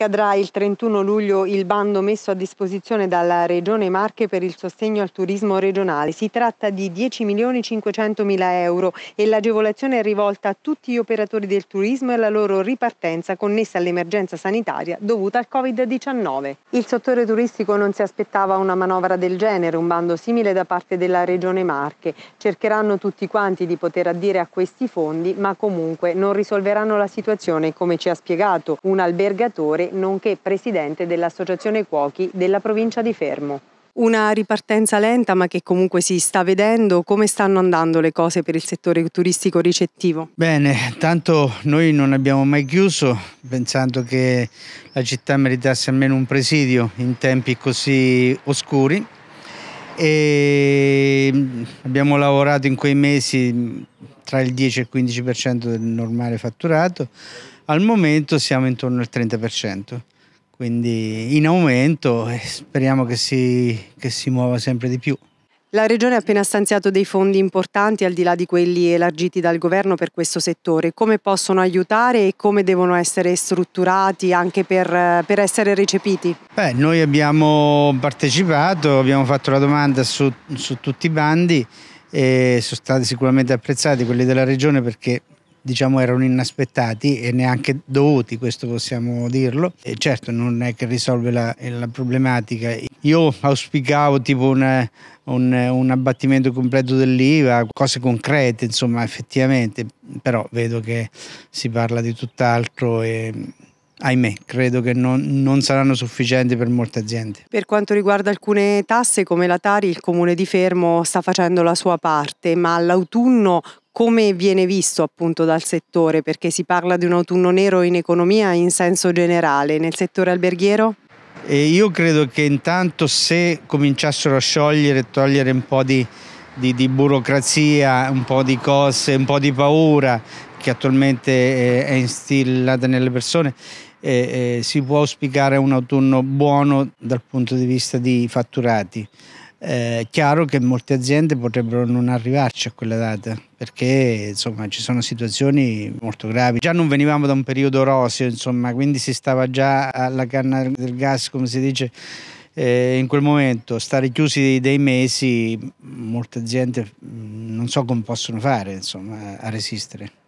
Cadrà il 31 luglio il bando messo a disposizione dalla Regione Marche per il sostegno al turismo regionale. Si tratta di 10 milioni 500 mila euro e l'agevolazione è rivolta a tutti gli operatori del turismo e alla loro ripartenza connessa all'emergenza sanitaria dovuta al Covid-19. Il settore turistico non si aspettava una manovra del genere, un bando simile da parte della Regione Marche. Cercheranno tutti quanti di poter addire a questi fondi, ma comunque non risolveranno la situazione, come ci ha spiegato un albergatore nonché presidente dell'Associazione Cuochi della provincia di Fermo. Una ripartenza lenta ma che comunque si sta vedendo, come stanno andando le cose per il settore turistico ricettivo? Bene, tanto noi non abbiamo mai chiuso pensando che la città meritasse almeno un presidio in tempi così oscuri e abbiamo lavorato in quei mesi tra il 10 e il 15% del normale fatturato, al momento siamo intorno al 30%, quindi in aumento e speriamo che si, che si muova sempre di più. La Regione ha appena stanziato dei fondi importanti al di là di quelli elargiti dal Governo per questo settore. Come possono aiutare e come devono essere strutturati anche per, per essere recepiti? Beh, noi abbiamo partecipato, abbiamo fatto la domanda su, su tutti i bandi e sono stati sicuramente apprezzati quelli della Regione perché diciamo erano inaspettati e neanche dovuti, questo possiamo dirlo. E certo non è che risolve la, la problematica. Io auspicavo tipo un, un, un, abbattimento completo dell'IVA, cose concrete, insomma, effettivamente, però vedo che si parla di tutt'altro e ahimè, credo che non, non, saranno sufficienti per molte aziende. Per quanto riguarda alcune tasse come la Tari, il comune di Fermo sta facendo la sua parte, ma all'autunno come viene visto appunto dal settore? Perché si parla di un autunno nero in economia in senso generale, nel settore alberghiero? E io credo che intanto se cominciassero a sciogliere, togliere un po' di, di, di burocrazia, un po' di cose, un po' di paura che attualmente eh, è instillata nelle persone, eh, eh, si può auspicare un autunno buono dal punto di vista di fatturati. Eh, è chiaro che molte aziende potrebbero non arrivarci a quella data perché insomma ci sono situazioni molto gravi. Già non venivamo da un periodo roseo, insomma, quindi si stava già alla canna del gas, come si dice. Eh, in quel momento stare chiusi dei, mesi molte aziende mm, non so come possono fare insomma, a resistere.